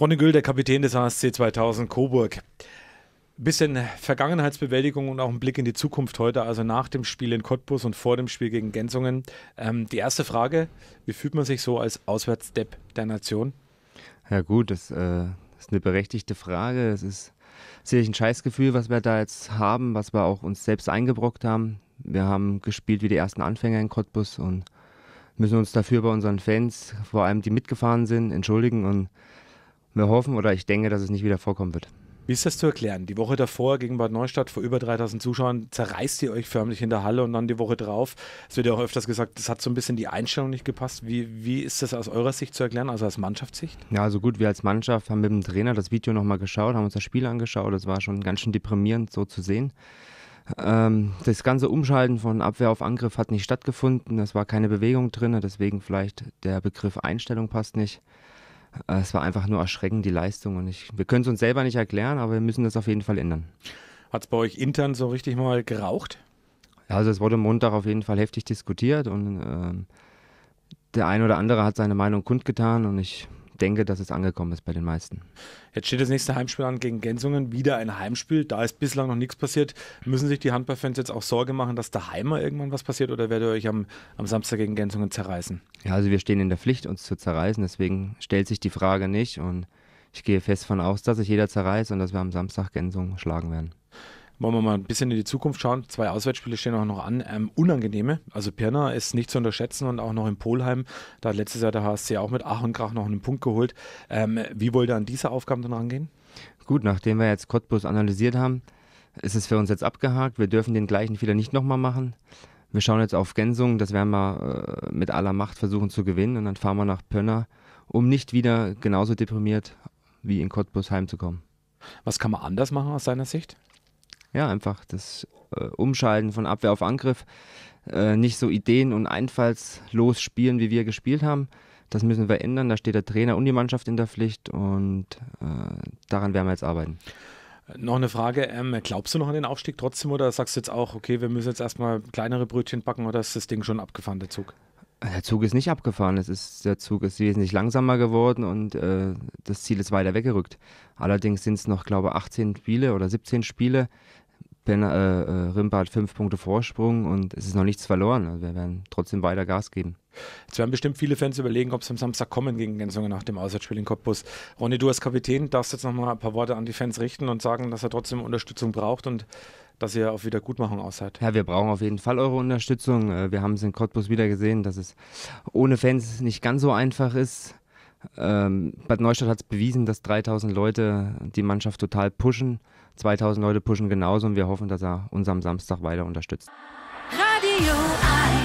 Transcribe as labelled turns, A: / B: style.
A: Ronny Güll, der Kapitän des HSC 2000 Coburg. Bisschen Vergangenheitsbewältigung und auch ein Blick in die Zukunft heute, also nach dem Spiel in Cottbus und vor dem Spiel gegen Gensungen. Ähm, die erste Frage: Wie fühlt man sich so als Auswärtsdepp der
B: Nation? Ja, gut, das äh, ist eine berechtigte Frage. Es ist sicherlich ein Scheißgefühl, was wir da jetzt haben, was wir auch uns selbst eingebrockt haben. Wir haben gespielt wie die ersten Anfänger in Cottbus und müssen uns dafür bei unseren Fans, vor allem die mitgefahren sind, entschuldigen und wir hoffen oder ich denke, dass es nicht wieder vorkommen wird. Wie ist das zu erklären?
A: Die Woche davor gegen Bad Neustadt vor über 3000 Zuschauern zerreißt ihr euch förmlich in der Halle und dann die Woche drauf. Es wird ja auch öfters gesagt, das hat so ein bisschen die Einstellung nicht gepasst. Wie, wie ist das aus eurer Sicht zu erklären, also aus
B: Mannschaftssicht? Ja, also gut, wir als Mannschaft haben mit dem Trainer das Video nochmal geschaut, haben uns das Spiel angeschaut. Das war schon ganz schön deprimierend so zu sehen. Ähm, das ganze Umschalten von Abwehr auf Angriff hat nicht stattgefunden. Es war keine Bewegung drin, deswegen vielleicht der Begriff Einstellung passt nicht. Äh, es war einfach nur erschreckend, die Leistung. Und ich, wir können es uns selber nicht erklären, aber wir müssen das auf jeden Fall ändern. Hat es bei euch intern so richtig mal geraucht? Ja, also es wurde Montag auf jeden Fall heftig diskutiert und äh, der ein oder andere hat seine Meinung kundgetan und ich denke, dass es angekommen ist bei den meisten.
A: Jetzt steht das nächste Heimspiel an gegen Gensungen, wieder ein Heimspiel. Da ist bislang noch nichts passiert. Müssen sich die Handballfans jetzt auch Sorge machen, dass daheim irgendwann was passiert oder werdet ihr euch am, am Samstag gegen Gensungen zerreißen?
B: Ja, also wir stehen in der Pflicht, uns zu zerreißen. Deswegen stellt sich die Frage nicht und ich gehe fest davon aus, dass sich jeder zerreißt und dass wir am Samstag Gensungen schlagen werden. Wollen wir mal ein bisschen in die Zukunft schauen. Zwei Auswärtsspiele stehen auch noch an. Ähm, unangenehme.
A: Also Pirna ist nicht zu unterschätzen und auch noch in Polheim. Da hat letztes Jahr der HSC auch mit Ach und Krach noch einen
B: Punkt geholt. Ähm, wie wollt ihr an diese Aufgaben dann rangehen? Gut, nachdem wir jetzt Cottbus analysiert haben, ist es für uns jetzt abgehakt. Wir dürfen den gleichen Fehler nicht nochmal machen. Wir schauen jetzt auf Gensung, das werden wir äh, mit aller Macht versuchen zu gewinnen und dann fahren wir nach Pirna, um nicht wieder genauso deprimiert wie in Cottbus heimzukommen. Was kann man anders machen aus seiner Sicht? ja, einfach das äh, Umschalten von Abwehr auf Angriff, äh, nicht so ideen- und einfallslos spielen, wie wir gespielt haben. Das müssen wir ändern. Da steht der Trainer und die Mannschaft in der Pflicht und äh, daran werden wir jetzt arbeiten. Noch eine
A: Frage, ähm, glaubst du noch an den Aufstieg trotzdem oder sagst du jetzt auch, okay, wir müssen jetzt erstmal kleinere Brötchen backen oder
B: ist das Ding schon abgefahren, der Zug? Der Zug ist nicht abgefahren, es ist, der Zug ist wesentlich langsamer geworden und äh, das Ziel ist weiter weggerückt. Allerdings sind es noch, glaube ich, 18 Spiele oder 17 Spiele, Ben, äh, äh Rimba hat fünf Punkte Vorsprung und es ist noch nichts verloren. Also wir werden trotzdem weiter Gas geben. Jetzt werden bestimmt viele Fans überlegen, ob sie am Samstag kommen gegen Gensungen
A: nach dem Auswärtsspiel in Cottbus. Ronny, du als Kapitän darfst jetzt nochmal ein paar Worte an die Fans richten und sagen, dass er trotzdem
B: Unterstützung braucht und dass ihr auf Wiedergutmachung aus seid. Ja, wir brauchen auf jeden Fall eure Unterstützung. Äh, wir haben es in Cottbus wieder gesehen, dass es ohne Fans nicht ganz so einfach ist. Ähm, Bad Neustadt hat es bewiesen, dass 3000 Leute die Mannschaft total pushen. 2000 Leute pushen genauso und wir hoffen, dass er uns am Samstag weiter unterstützt. Radio 1.